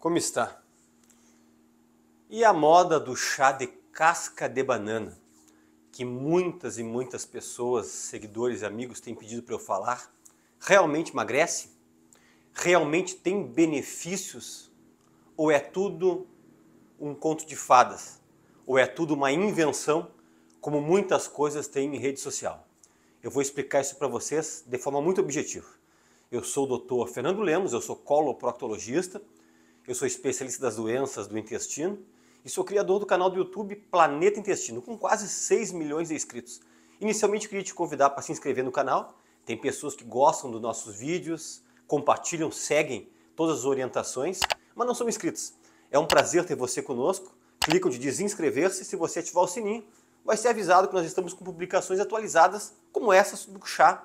Como está? E a moda do chá de casca de banana, que muitas e muitas pessoas, seguidores e amigos têm pedido para eu falar, realmente emagrece? Realmente tem benefícios? Ou é tudo um conto de fadas? Ou é tudo uma invenção, como muitas coisas têm em rede social? Eu vou explicar isso para vocês de forma muito objetiva. Eu sou o doutor Fernando Lemos, eu sou coloproctologista, eu sou especialista das doenças do intestino e sou criador do canal do YouTube Planeta Intestino, com quase 6 milhões de inscritos. Inicialmente queria te convidar para se inscrever no canal. Tem pessoas que gostam dos nossos vídeos, compartilham, seguem todas as orientações, mas não são inscritos. É um prazer ter você conosco. Clicam de desinscrever-se se você ativar o sininho, vai ser avisado que nós estamos com publicações atualizadas, como essas do chá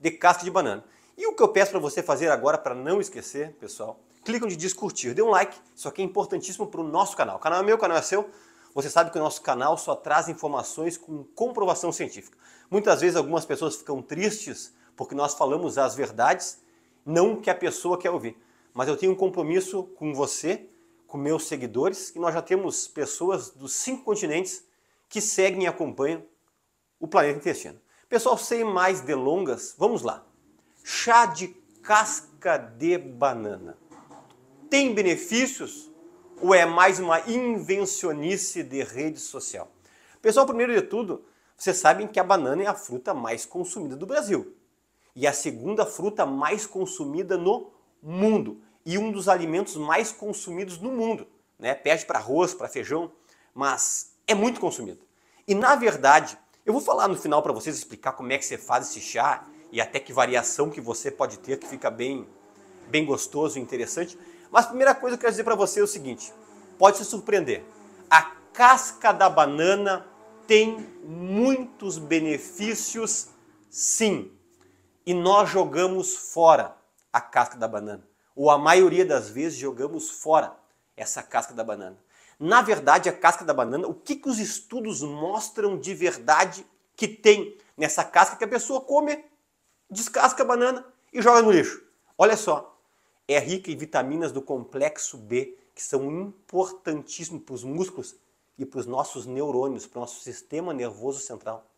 de casca de banana. E o que eu peço para você fazer agora para não esquecer, pessoal, onde de discutir, dê um like, isso aqui é importantíssimo para o nosso canal. O canal é meu, o canal é seu. Você sabe que o nosso canal só traz informações com comprovação científica. Muitas vezes algumas pessoas ficam tristes porque nós falamos as verdades, não que a pessoa quer ouvir. Mas eu tenho um compromisso com você, com meus seguidores, e nós já temos pessoas dos cinco continentes que seguem e acompanham o planeta intestino. Pessoal, sem mais delongas, vamos lá. Chá de casca de banana tem benefícios ou é mais uma invencionice de rede social? Pessoal, primeiro de tudo, vocês sabem que a banana é a fruta mais consumida do Brasil e a segunda fruta mais consumida no mundo e um dos alimentos mais consumidos no mundo, né? Perde para arroz, para feijão, mas é muito consumido. E na verdade, eu vou falar no final para vocês explicar como é que você faz esse chá e até que variação que você pode ter que fica bem bem gostoso e interessante. Mas a primeira coisa que eu quero dizer para você é o seguinte: pode se surpreender. A casca da banana tem muitos benefícios, sim. E nós jogamos fora a casca da banana. Ou a maioria das vezes jogamos fora essa casca da banana. Na verdade, a casca da banana, o que, que os estudos mostram de verdade que tem nessa casca que a pessoa come, descasca a banana e joga no lixo? Olha só, é rica em vitaminas do complexo B, que são importantíssimas para os músculos e para os nossos neurônios, para o nosso sistema nervoso central.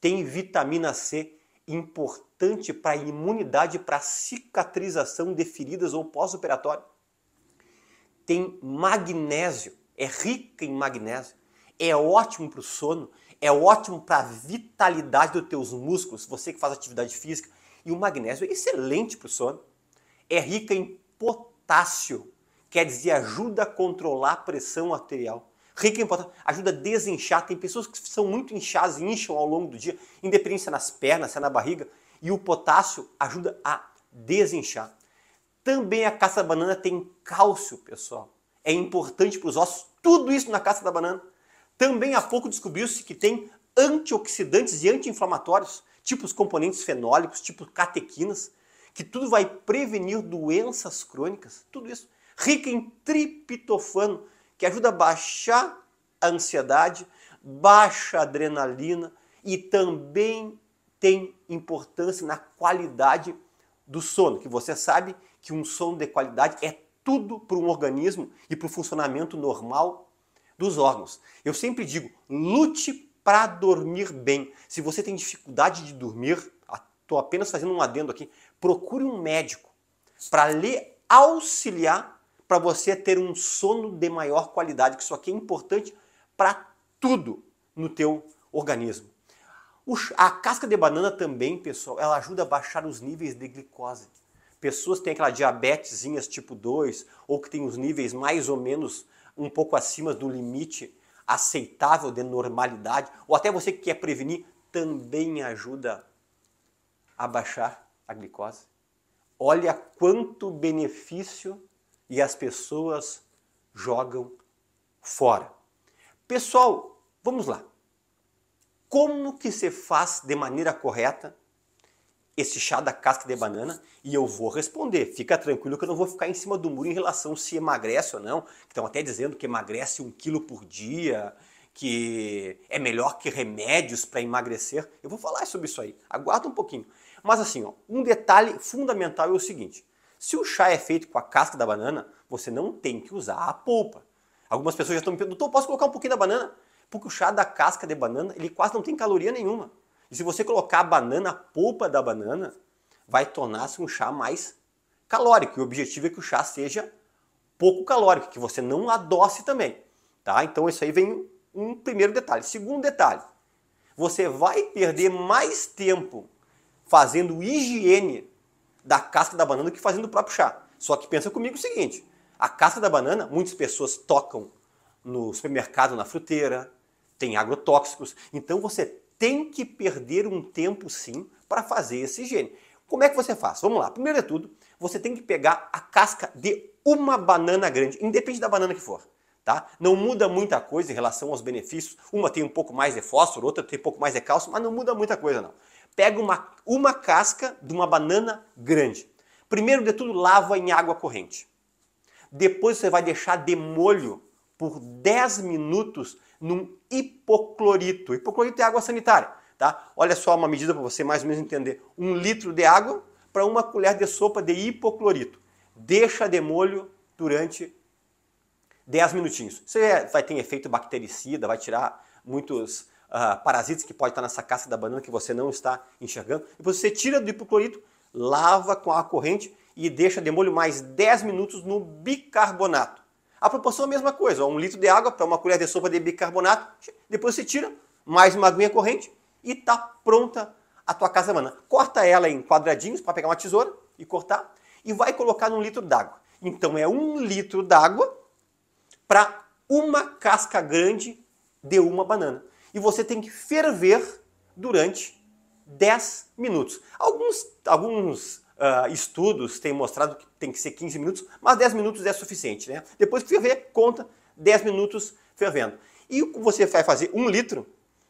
Tem vitamina C, importante para a imunidade e para a cicatrização de feridas ou pós-operatório. Tem magnésio, é rica em magnésio, é ótimo para o sono, é ótimo para a vitalidade dos teus músculos, você que faz atividade física, e o magnésio é excelente para o sono é rica em potássio, quer dizer, ajuda a controlar a pressão arterial. Rica em potássio, ajuda a desinchar. Tem pessoas que são muito inchadas e incham ao longo do dia, independente se é nas pernas, se é na barriga. E o potássio ajuda a desinchar. Também a caça da banana tem cálcio, pessoal. É importante para os ossos, tudo isso na caça da banana. Também há pouco descobriu-se que tem antioxidantes e anti-inflamatórios, tipo os componentes fenólicos, tipo catequinas, que tudo vai prevenir doenças crônicas, tudo isso. Rica em triptofano, que ajuda a baixar a ansiedade, baixa a adrenalina e também tem importância na qualidade do sono, que você sabe que um sono de qualidade é tudo para um organismo e para o funcionamento normal dos órgãos. Eu sempre digo, lute para dormir bem. Se você tem dificuldade de dormir, estou apenas fazendo um adendo aqui, procure um médico para lhe auxiliar para você ter um sono de maior qualidade, que isso aqui é importante para tudo no teu organismo. A casca de banana também, pessoal, ela ajuda a baixar os níveis de glicose. Pessoas que têm aquela diabetes tipo 2 ou que têm os níveis mais ou menos um pouco acima do limite aceitável de normalidade, ou até você que quer prevenir, também ajuda abaixar a glicose. Olha quanto benefício e as pessoas jogam fora. Pessoal, vamos lá. Como que se faz de maneira correta esse chá da casca de banana e eu vou responder. Fica tranquilo que eu não vou ficar em cima do muro em relação se emagrece ou não. Estão até dizendo que emagrece um quilo por dia, que é melhor que remédios para emagrecer. Eu vou falar sobre isso aí. Aguarda um pouquinho. Mas assim, ó, um detalhe fundamental é o seguinte: se o chá é feito com a casca da banana, você não tem que usar a polpa. Algumas pessoas já estão me perguntando, posso colocar um pouquinho da banana? Porque o chá da casca de banana, ele quase não tem caloria nenhuma. E se você colocar a banana, a polpa da banana, vai tornar-se um chá mais calórico. E o objetivo é que o chá seja pouco calórico, que você não adoce também. Tá? Então isso aí vem um primeiro detalhe. Segundo detalhe, você vai perder mais tempo fazendo higiene da casca da banana do que fazendo o próprio chá. Só que pensa comigo o seguinte: a casca da banana, muitas pessoas tocam no supermercado, na fruteira, tem agrotóxicos. Então você tem que perder um tempo sim para fazer esse higiene. Como é que você faz? Vamos lá. Primeiro de tudo, você tem que pegar a casca de uma banana grande, independente da banana que for. Tá? Não muda muita coisa em relação aos benefícios. Uma tem um pouco mais de fósforo, outra tem um pouco mais de cálcio, mas não muda muita coisa não. Pega uma, uma casca de uma banana grande. Primeiro de tudo, lava em água corrente. Depois você vai deixar de molho por 10 minutos num hipoclorito. Hipoclorito é água sanitária, tá? Olha só uma medida para você mais ou menos entender. Um litro de água para uma colher de sopa de hipoclorito. Deixa de molho durante 10 minutinhos. Isso vai ter efeito bactericida, vai tirar muitos uh, parasitas que pode estar nessa casca da banana que você não está enxergando. e você tira do hipoclorito, lava com a corrente e deixa de molho mais 10 minutos no bicarbonato. A proporção é a mesma coisa, um litro de água para uma colher de sopa de bicarbonato, depois você tira mais uma aguinha corrente e está pronta a tua casa banana. Corta ela em quadradinhos para pegar uma tesoura e cortar e vai colocar num litro d'água. Então é um litro d'água para uma casca grande de uma banana e você tem que ferver durante 10 minutos. Alguns, alguns uh, estudos têm mostrado que tem que ser 15 minutos, mas 10 minutos é suficiente. Né? Depois que ferver, conta 10 minutos fervendo. E você vai fazer um litro,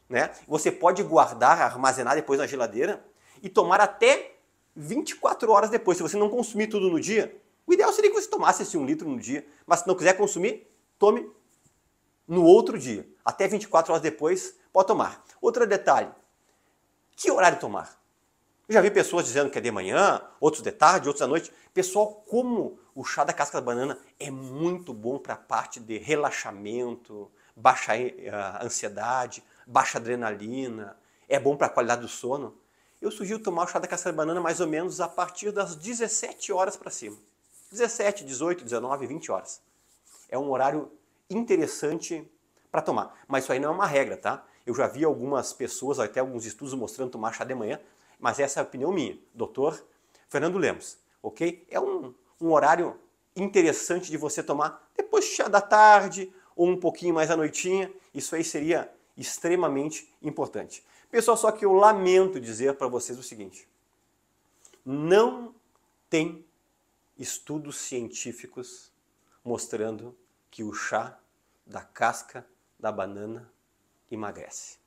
né? você pode guardar, armazenar depois na geladeira e tomar até 24 horas depois. Se você não consumir tudo no dia, o ideal seria que você tomasse esse um litro no dia, mas se não quiser consumir, tome no outro dia. Até 24 horas depois, pode tomar. Outro detalhe: que horário tomar? Eu já vi pessoas dizendo que é de manhã, outros de tarde, outros à noite. Pessoal, como o chá da casca da banana é muito bom para a parte de relaxamento, baixa eh, ansiedade, baixa adrenalina, é bom para a qualidade do sono. Eu sugiro tomar o chá da casca da banana mais ou menos a partir das 17 horas para cima. 17, 18, 19, 20 horas. É um horário interessante para tomar. Mas isso aí não é uma regra, tá? Eu já vi algumas pessoas, até alguns estudos mostrando tomar chá de manhã, mas essa é a opinião minha, doutor Fernando Lemos, ok? É um, um horário interessante de você tomar depois chá da tarde ou um pouquinho mais à noitinha. Isso aí seria extremamente importante. Pessoal, só que eu lamento dizer para vocês o seguinte: não tem estudos científicos mostrando que o chá da casca da banana emagrece.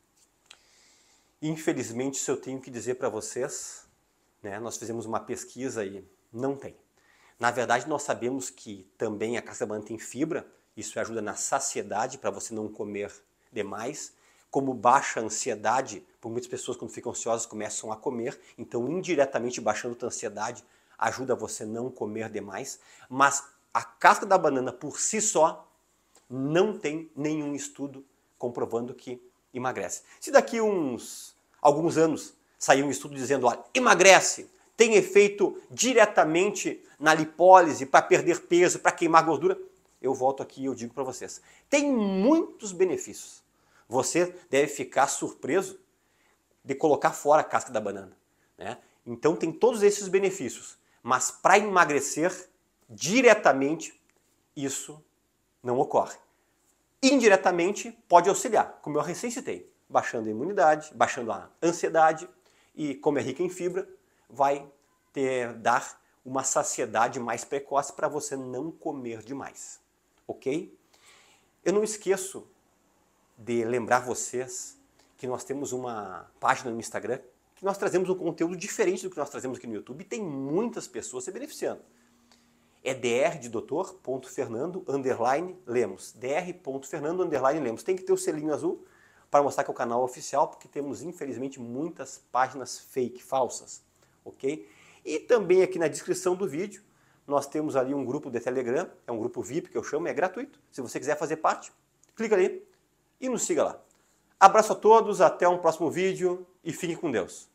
Infelizmente, isso eu tenho que dizer para vocês, né? Nós fizemos uma pesquisa e não tem. Na verdade, nós sabemos que também a casca da banana tem fibra, isso ajuda na saciedade para você não comer demais, como baixa a ansiedade, por muitas pessoas quando ficam ansiosas começam a comer, então indiretamente baixando a ansiedade ajuda você não comer demais, mas a casca da banana por si só não tem nenhum estudo comprovando que emagrece. Se daqui uns alguns anos sair um estudo dizendo, olha, emagrece, tem efeito diretamente na lipólise para perder peso, para queimar gordura, eu volto aqui e eu digo para vocês, tem muitos benefícios. Você deve ficar surpreso de colocar fora a casca da banana, né? Então tem todos esses benefícios, mas para emagrecer Diretamente, isso não ocorre. Indiretamente, pode auxiliar, como eu recém citei, baixando a imunidade, baixando a ansiedade e, como é rica em fibra, vai ter, dar uma saciedade mais precoce para você não comer demais, ok? Eu não esqueço de lembrar vocês que nós temos uma página no Instagram que nós trazemos um conteúdo diferente do que nós trazemos aqui no YouTube e tem muitas pessoas se beneficiando é dr de doutor, ponto Fernando, underline Lemos. Dr. Fernando, underline Lemos. Tem que ter o selinho azul para mostrar que é o canal oficial, porque temos, infelizmente, muitas páginas fake, falsas, ok? E também aqui na descrição do vídeo, nós temos ali um grupo de Telegram, é um grupo VIP que eu chamo, é gratuito. Se você quiser fazer parte, clica ali e nos siga lá. Abraço a todos, até um próximo vídeo e fique com Deus.